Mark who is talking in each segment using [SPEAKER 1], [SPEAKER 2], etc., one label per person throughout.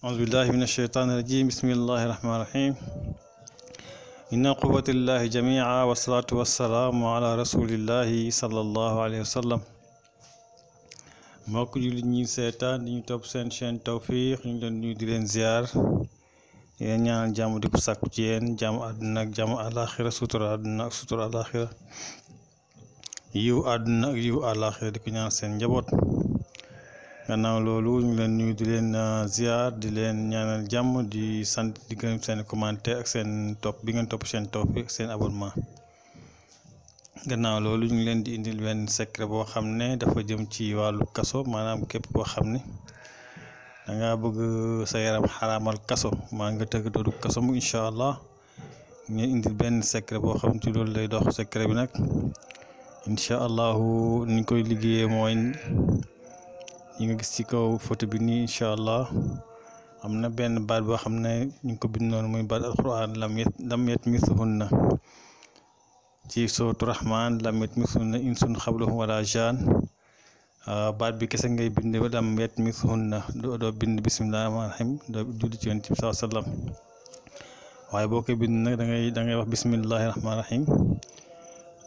[SPEAKER 1] أعوذ بالله من الشيطان الرجيم بسم الله الرحمن الرحيم إن قوة الله جميعا والصلاة والسلام على رسول الله صلى الله عليه وسلم موكو جولي نيو سيطان نيو توب سين شين توفيق نيو دن نيو دلين زيار يعني جامو ديكو ساكو جين جامو أدنى جامو الاخرة سطر أدنى سطر الاخرة يو أدنى يو الاخرة ديكو نيو سين جبوت gannaaw loolu ñu leen nuyu di leen ah, ziar di leen ñaanal jàmm di sant di gërëm seen commentaire ak seen topp bi ngeen topp seen topp ak seen abonnement gannaaw loolu ñu leen di indil benn secret boo xam ne dafa jëm ci wàllu kaso maanaam képp koo xam ne da ngaa bëgg sa yaram xaraamal kaso maa nga tëgg doodu kaso mu incha allah ñu indil benn secret boo xam ci loolu lay dox secret bi nag incha allahu ni koy liggéeyee mooy. yi nga gis ci kaw photo bi nii incha allah am na benn baat boo xam ne ñu ko bind noonu muy baat alquran lam lam yet mithluhunna ci sootu rahman lam yet mithluhunna insun xablahum wala jaan ah, baat bi kese ngay bind lam yet mithluhunna doo bind bismillahi rahmaani rahim doo julli ci yonent bi saa waaye boo koy bismillahi rahmaani rahim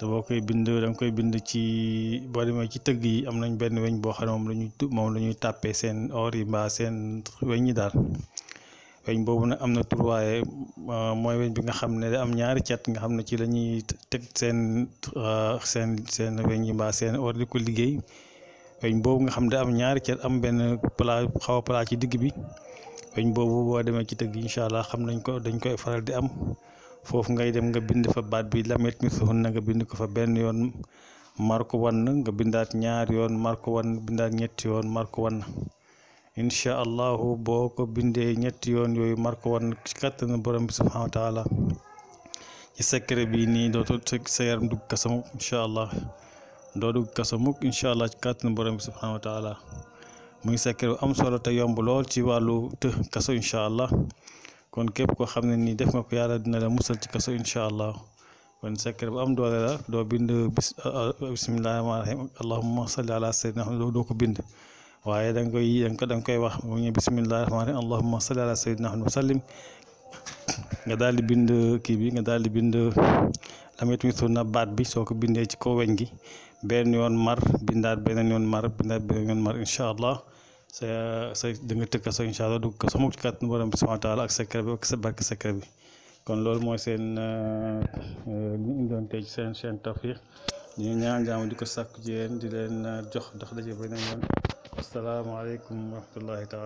[SPEAKER 1] te boo koy bind da nga koy bind ci boo demee ci tëgg yi am nañ benn weñ boo xam ne moom la ñuy moom la ñuy tàppee seen or yi mbaa seen weñ yi daal weñ nag am na tur euh, mooy weñ bi nga xam ne da am ñaari cet nga xam ne ci lañuy ñuy teg seen euh, seen seen weñ yi mbaa seen or di ko liggéey weñ boobu nga xam ne am ñaari cet am benn pla xaw a ci digg bi weñ boobu boo demee ci tëgg yi incha allah xam nañ ko dañ koy faral di am. foofu ngay dem nga bind fa baat bi lam yatmisuhunna nga bind ko fa benn yoon marko ko wan nga bindaat ñaar yoon mar ko bindaat ñetti yoon mar ko wan allahu boo ko bindee ñetti yoon yooyu mar ko wan ci kattanu borom bi subhanahu wa taala ci secret bi nii dootul sa yaram dugg kaso mukk incha allah doo dugg kaso mukk incha allah ci kattanu borom bi subhanahu wa taala muy secret bu am solo te yomb lool ci wàllu të kaso incha allah kon képp koo xam ne nii def nga ko yàlla dina la musal ci kaso incha allah kon secret bu am doole la doo bind bis uh, bisimilah rahmaani rahiim allahumma salli ala sayyidina doo ko bind waaye nga koy wax mu bisimilah rahmaani rahiim allahumma salli daal di bind kii bi nga daal di bind lamit witu na baat bi soo ko bindee ci kaw weñ gi benn yoon mar bindaat beneen yoon mar bindaat beneen yoon mar incha allah. sa sa da nga tëkk sa incha allah dugg ko sama kàttan borom bi subhanahu wa taala ak secret bi ak sa barke secret bi kon loolu mooy seen euh, euh, ñu indoon tey ci seen chaîne Tawfekh ñu ñaan jaamu di ko sàkku ci di leen euh, jox dox daje ba beneen yoon asalaamaaleykum wa rahmatullahi taala